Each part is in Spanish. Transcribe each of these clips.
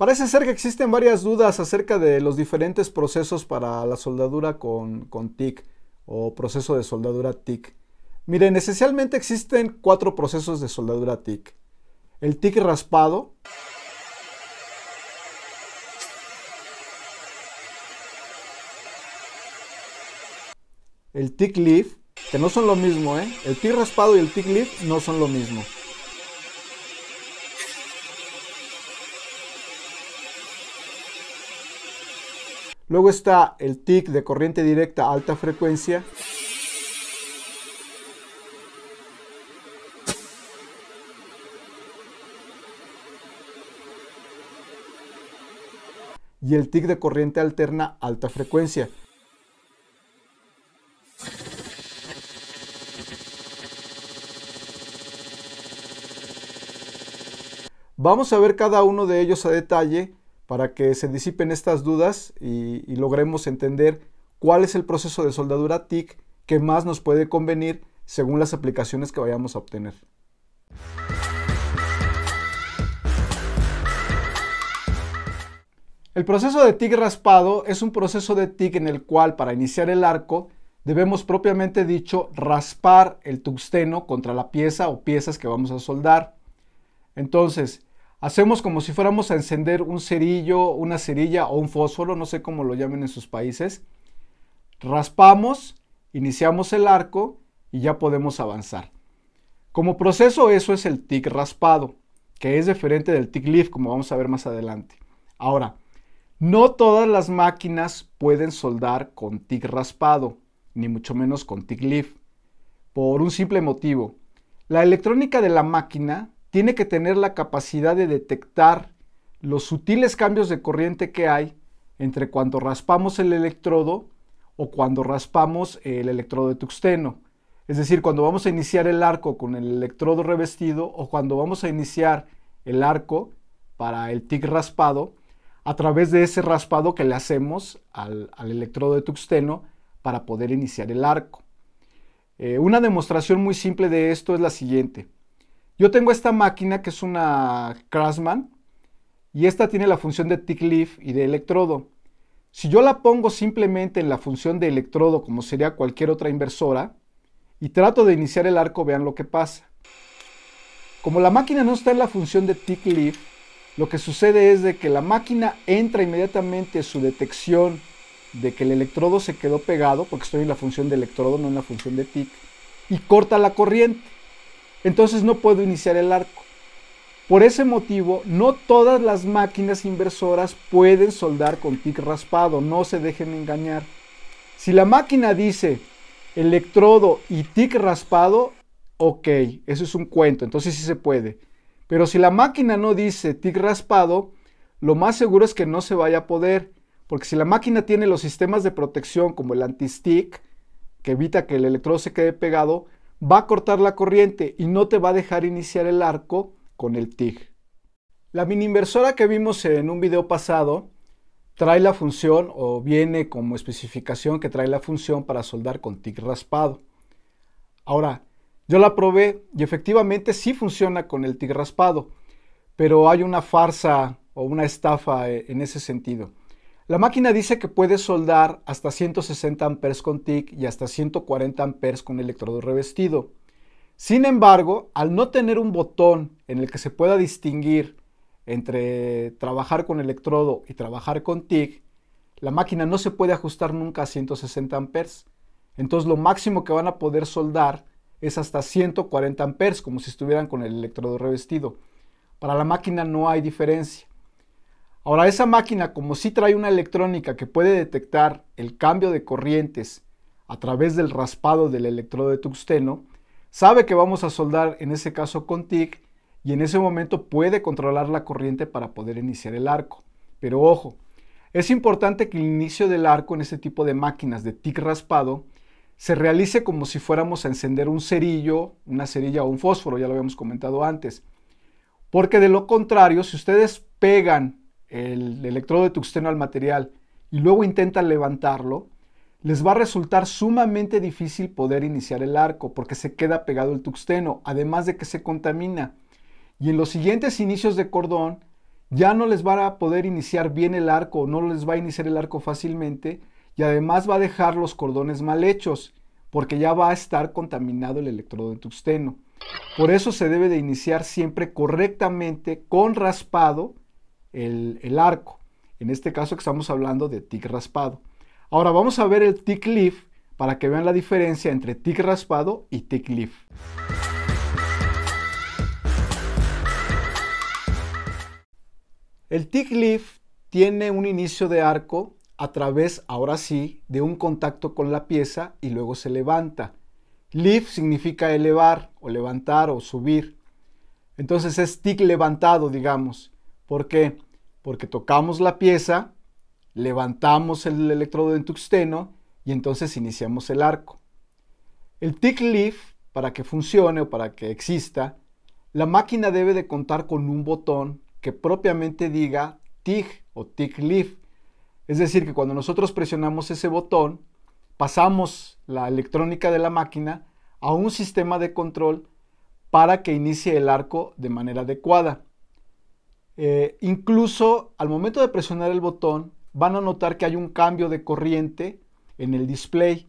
Parece ser que existen varias dudas acerca de los diferentes procesos para la soldadura con, TIC o proceso de soldadura TIC. Miren, esencialmente existen cuatro procesos de soldadura TIC. El TIC raspado. El TIC leaf, que no son lo mismo, ¿eh? El TIC raspado y el TIC leaf no son lo mismo. Luego está el TIC de corriente directa alta frecuencia. Y el TIC de corriente alterna alta frecuencia. Vamos a ver cada uno de ellos a detalle para que se disipen estas dudas y, logremos entender cuál es el proceso de soldadura TIC que más nos puede convenir según las aplicaciones que vayamos a obtener. El proceso de TIC raspado es un proceso de TIC en el cual para iniciar el arco debemos propiamente dicho raspar el tungsteno contra la pieza o piezas que vamos a soldar. Entonces, Hacemos como si fuéramos a encender un cerillo, una cerilla o un fósforo, no sé cómo lo llamen en sus países. Raspamos, iniciamos el arco y ya podemos avanzar. Como proceso eso es el tic raspado, que es diferente del tic lift, como vamos a ver más adelante. Ahora, no todas las máquinas pueden soldar con tic raspado, ni mucho menos con tic lift, por un simple motivo. La electrónica de la máquina tiene que tener la capacidad de detectar los sutiles cambios de corriente que hay entre cuando raspamos el electrodo o cuando raspamos el electrodo de tuxteno. Es decir, cuando vamos a iniciar el arco con el electrodo revestido o cuando vamos a iniciar el arco para el TIC raspado, a través de ese raspado que le hacemos al, electrodo de tuxteno para poder iniciar el arco. Eh, una demostración muy simple de esto es la siguiente. Yo tengo esta máquina que es una Craftsman y esta tiene la función de tick leaf y de electrodo. Si yo la pongo simplemente en la función de electrodo como sería cualquier otra inversora y trato de iniciar el arco, vean lo que pasa. Como la máquina no está en la función de tick lift, lo que sucede es de que la máquina entra inmediatamente su detección de que el electrodo se quedó pegado, porque estoy en la función de electrodo, no en la función de tick, y corta la corriente entonces no puedo iniciar el arco. Por ese motivo, no todas las máquinas inversoras pueden soldar con TIC raspado, no se dejen engañar. Si la máquina dice electrodo y TIC raspado, ok, eso es un cuento, entonces sí se puede. Pero si la máquina no dice TIC raspado, lo más seguro es que no se vaya a poder, porque si la máquina tiene los sistemas de protección como el anti-stick, que evita que el electrodo se quede pegado, va a cortar la corriente y no te va a dejar iniciar el arco con el TIG. La mini inversora que vimos en un video pasado trae la función o viene como especificación que trae la función para soldar con TIG raspado. Ahora, yo la probé y efectivamente sí funciona con el TIG raspado, pero hay una farsa o una estafa eh, en ese sentido. La máquina dice que puede soldar hasta 160 amperes con TIC y hasta 140 amperes con electrodo revestido. Sin embargo, al no tener un botón en el que se pueda distinguir entre trabajar con electrodo y trabajar con TIC, la máquina no se puede ajustar nunca a 160 amperes. Entonces lo máximo que van a poder soldar es hasta 140 amperes, como si estuvieran con el electrodo revestido. Para la máquina no hay diferencia. Ahora, esa máquina, como si trae una electrónica que puede detectar el cambio de corrientes a través del raspado del electrodo de tuxteno, sabe que vamos a soldar en ese caso con TIC y en ese momento puede controlar la corriente para poder iniciar el arco. Pero ojo, es importante que el inicio del arco en este tipo de máquinas de TIC raspado se realice como si fuéramos a encender un cerillo, una cerilla o un fósforo, ya lo habíamos comentado antes. Porque de lo contrario, si ustedes pegan el electrodo de tuxteno al material y luego intentan levantarlo, les va a resultar sumamente difícil poder iniciar el arco porque se queda pegado el tuxteno, además de que se contamina. Y en los siguientes inicios de cordón ya no les va a poder iniciar bien el arco, no les va a iniciar el arco fácilmente y además va a dejar los cordones mal hechos porque ya va a estar contaminado el electrodo de tuxteno. Por eso se debe de iniciar siempre correctamente con raspado el, arco. En este caso estamos hablando de tic raspado. Ahora vamos a ver el tic leaf para que vean la diferencia entre tic raspado y tick leaf. El tic leaf tiene un inicio de arco a través, ahora sí, de un contacto con la pieza y luego se levanta. leaf significa elevar o levantar o subir. Entonces es tic levantado, digamos. ¿Por qué? Porque tocamos la pieza, levantamos el electrodo tuxteno y entonces iniciamos el arco. El tick leaf, para que funcione o para que exista, la máquina debe de contar con un botón que propiamente diga tick o tick leaf. Es decir, que cuando nosotros presionamos ese botón, pasamos la electrónica de la máquina a un sistema de control para que inicie el arco de manera adecuada. Eh, incluso al momento de presionar el botón, van a notar que hay un cambio de corriente en el display.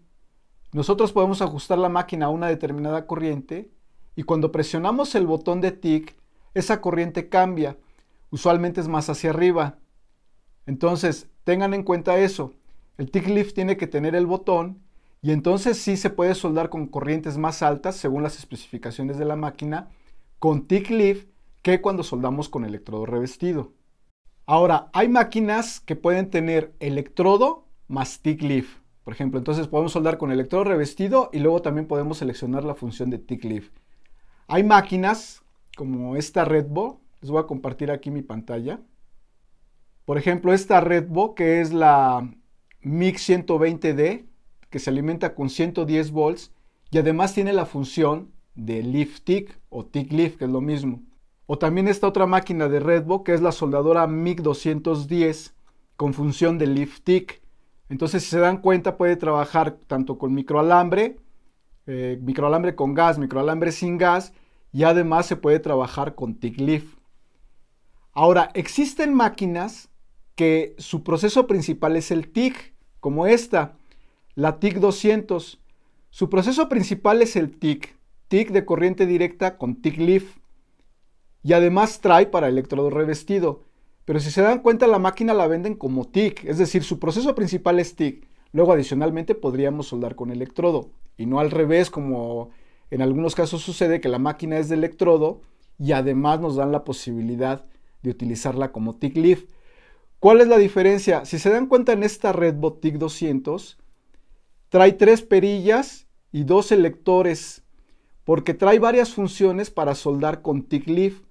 Nosotros podemos ajustar la máquina a una determinada corriente y cuando presionamos el botón de TIC, esa corriente cambia. Usualmente es más hacia arriba. Entonces, tengan en cuenta eso. El TIC lift tiene que tener el botón y entonces sí se puede soldar con corrientes más altas según las especificaciones de la máquina con TIC lift que cuando soldamos con electrodo revestido. Ahora, hay máquinas que pueden tener electrodo más tick leaf, por ejemplo. Entonces podemos soldar con electrodo revestido y luego también podemos seleccionar la función de tick leaf. Hay máquinas como esta Redbo, les voy a compartir aquí mi pantalla. Por ejemplo, esta Redbo que es la MIG 120D, que se alimenta con 110 volts y además tiene la función de lift tick o tick leaf, que es lo mismo. O también esta otra máquina de Redbook que es la soldadora MiG 210 con función de lift tick. Entonces, si se dan cuenta, puede trabajar tanto con microalambre, eh, microalambre con gas, microalambre sin gas, y además se puede trabajar con tig lift. Ahora, existen máquinas que su proceso principal es el TIC, como esta, la TIC 200. Su proceso principal es el TIC, TIC de corriente directa con TIC lift y además trae para electrodo revestido. Pero si se dan cuenta, la máquina la venden como TIC, es decir, su proceso principal es TIC. Luego adicionalmente podríamos soldar con electrodo y no al revés como en algunos casos sucede que la máquina es de electrodo y además nos dan la posibilidad de utilizarla como TIC Leaf. ¿Cuál es la diferencia? Si se dan cuenta en esta Redbot TIC 200 trae tres perillas y dos electores. porque trae varias funciones para soldar con TIC Leaf.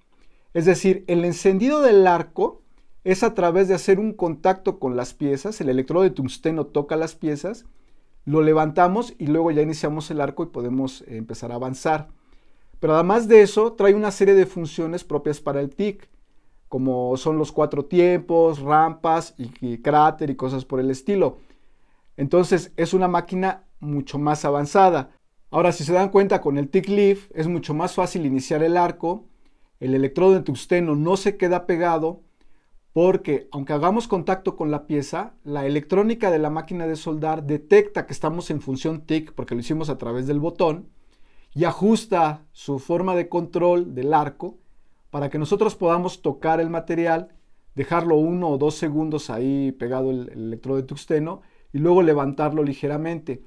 Es decir, el encendido del arco es a través de hacer un contacto con las piezas, el electrodo de tungsteno toca las piezas, lo levantamos y luego ya iniciamos el arco y podemos eh, empezar a avanzar. Pero además de eso, trae una serie de funciones propias para el TIC, como son los cuatro tiempos, rampas y, cráter y cosas por el estilo. Entonces es una máquina mucho más avanzada. Ahora, si se dan cuenta, con el TIC Leaf es mucho más fácil iniciar el arco, el electrodo de tungsteno no se queda pegado porque aunque hagamos contacto con la pieza, la electrónica de la máquina de soldar detecta que estamos en función TIC porque lo hicimos a través del botón y ajusta su forma de control del arco para que nosotros podamos tocar el material, dejarlo uno o dos segundos ahí pegado el, electrodo de tungsteno y luego levantarlo ligeramente.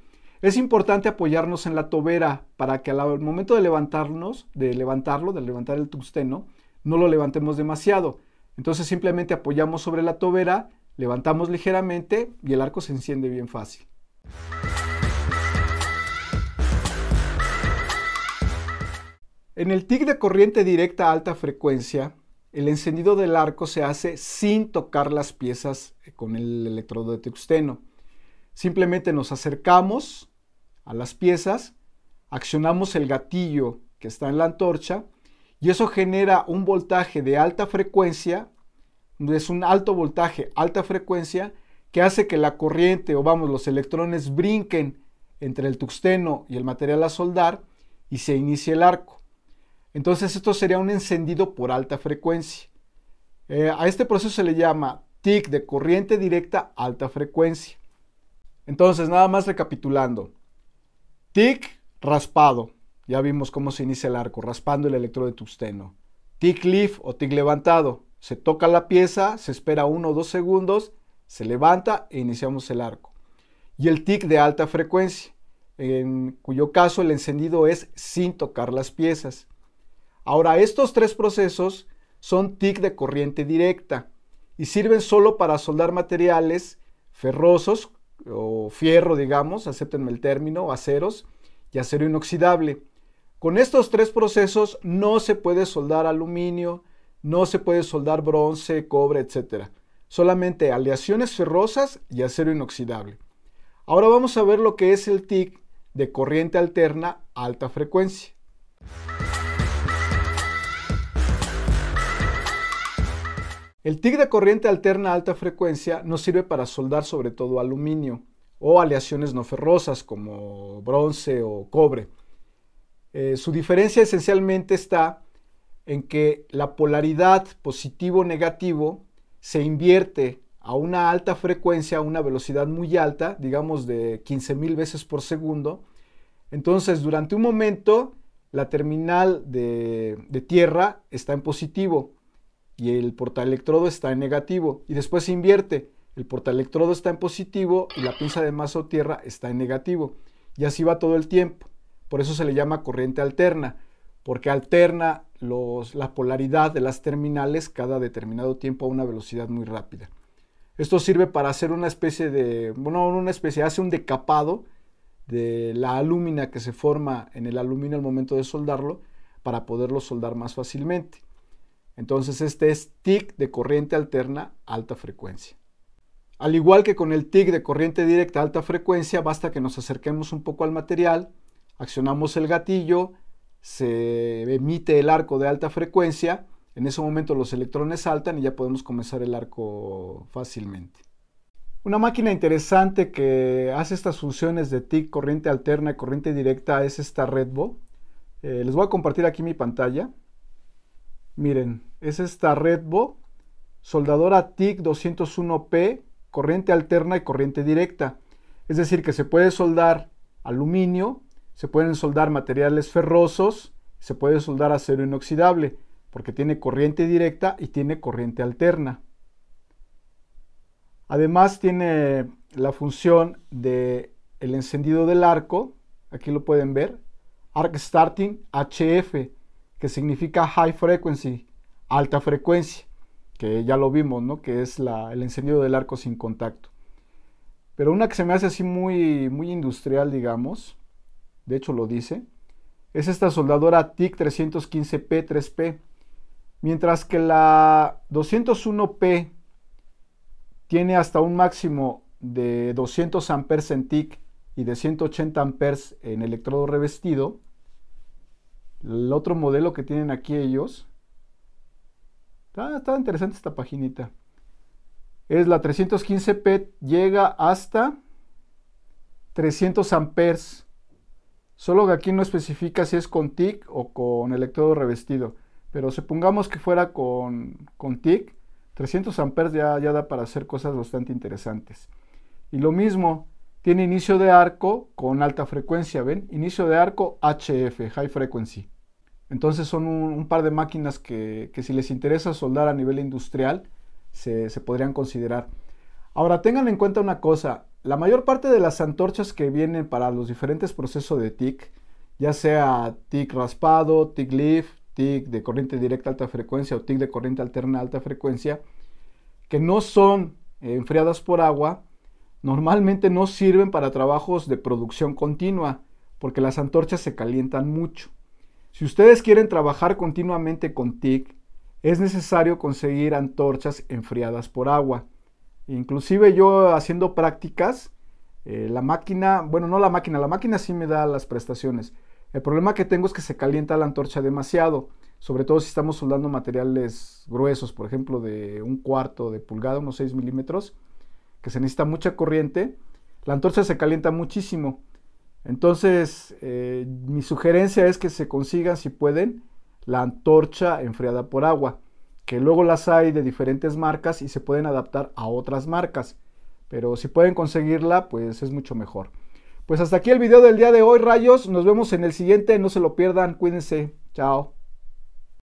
Es importante apoyarnos en la tobera para que al momento de levantarnos, de levantarlo, de levantar el tungsteno, no lo levantemos demasiado. Entonces simplemente apoyamos sobre la tobera, levantamos ligeramente y el arco se enciende bien fácil. En el TIC de corriente directa a alta frecuencia, el encendido del arco se hace sin tocar las piezas eh, con el electrodo de tungsteno. Simplemente nos acercamos, a las piezas, accionamos el gatillo que está en la antorcha y eso genera un voltaje de alta frecuencia, es un alto voltaje, alta frecuencia, que hace que la corriente o vamos los electrones brinquen entre el tuxteno y el material a soldar y se inicie el arco. Entonces esto sería un encendido por alta frecuencia. Eh, a este proceso se le llama TIC de corriente directa alta frecuencia. Entonces nada más recapitulando. Tic, raspado. Ya vimos cómo se inicia el arco, raspando el electrodo de tungsteno. Tic lift o tic levantado. Se toca la pieza, se espera uno o dos segundos, se levanta e iniciamos el arco. Y el tic de alta frecuencia, en cuyo caso el encendido es sin tocar las piezas. Ahora, estos tres procesos son TIC de corriente directa y sirven solo para soldar materiales ferrosos o fierro, digamos, acéptenme el término, aceros y acero inoxidable. Con estos tres procesos no se puede soldar aluminio, no se puede soldar bronce, cobre, etcétera Solamente aleaciones ferrosas y acero inoxidable. Ahora vamos a ver lo que es el TIC de corriente alterna alta frecuencia. El TIC de corriente alterna a alta frecuencia no sirve para soldar sobre todo aluminio o aleaciones no ferrosas como bronce o cobre. Eh, su diferencia esencialmente está en que la polaridad positivo-negativo se invierte a una alta frecuencia, a una velocidad muy alta, digamos de 15.000 veces por segundo. Entonces, durante un momento, la terminal de tierra está en positivo y el portaelectrodo está en negativo y después se invierte. El portaelectrodo está en positivo y la pinza de masa o tierra está en negativo. Y así va todo el tiempo. Por eso se le llama corriente alterna, porque alterna la polaridad de las terminales cada determinado tiempo a una velocidad muy rápida. Esto sirve para hacer una especie de, bueno, una especie, hace un decapado de la alumina que se forma en el aluminio al momento de soldarlo para poderlo soldar más fácilmente. Entonces este es TIC de corriente alterna alta frecuencia. Al igual que con el TIC de corriente directa alta frecuencia, basta que nos acerquemos un poco al material, accionamos el gatillo, se emite el arco de alta frecuencia, en ese momento los electrones saltan y ya podemos comenzar el arco fácilmente. Una máquina interesante que hace estas funciones de TIC, corriente alterna y corriente directa es esta Redbo. Eh, les voy a compartir aquí mi pantalla. Miren, es esta Redbo, soldadora TIC 201P, corriente alterna y corriente directa. Es decir, que se puede soldar aluminio, se pueden soldar materiales ferrosos, se puede soldar acero inoxidable, porque tiene corriente directa y tiene corriente alterna. Además tiene la función de el encendido del arco, aquí lo pueden ver, arc starting HF, que significa high frequency, alta frecuencia, que ya lo vimos, Que es el encendido del arco sin contacto. Pero una que se me hace así muy, muy industrial, digamos, de hecho lo dice, es esta soldadora TIC 315P3P. Mientras que la 201P tiene hasta un máximo de 200 amperes en TIC y de 180 amperes en electrodo revestido, el otro modelo que tienen aquí ellos. está interesante esta paginita. Es la 315P, llega hasta 300 amperes. Solo que aquí no especifica si es con TIC o con electrodo revestido. Pero supongamos que fuera con, con TIC, 300 amperes ya, ya da para hacer cosas bastante interesantes. Y lo mismo, tiene inicio de arco con alta frecuencia, ¿ven? Inicio de arco HF, High Frequency. Entonces son un, par de máquinas que, si les interesa soldar a nivel industrial, se, podrían considerar. Ahora, tengan en cuenta una cosa, la mayor parte de las antorchas que vienen para los diferentes procesos de TIC, ya sea TIC raspado, TIC leaf, TIC de corriente directa alta frecuencia o TIC de corriente alterna alta frecuencia, que no son eh, enfriadas por agua, normalmente no sirven para trabajos de producción continua, porque las antorchas se calientan mucho. Si ustedes quieren trabajar continuamente con TIC, es necesario conseguir antorchas enfriadas por agua. Inclusive yo haciendo prácticas, eh, la máquina, bueno, no la máquina, la máquina sí me da las prestaciones. El problema que tengo es que se calienta la antorcha demasiado, sobre todo si estamos soldando materiales gruesos, por ejemplo, de un cuarto de pulgada, unos 6 milímetros, que se necesita mucha corriente. La antorcha se calienta muchísimo. Entonces, eh, mi sugerencia es que se consigan, si pueden, la antorcha enfriada por agua, que luego las hay de diferentes marcas y se pueden adaptar a otras marcas. Pero si pueden conseguirla, pues es mucho mejor. Pues hasta aquí el video del día de hoy, rayos. Nos vemos en el siguiente. No se lo pierdan. Cuídense. Chao.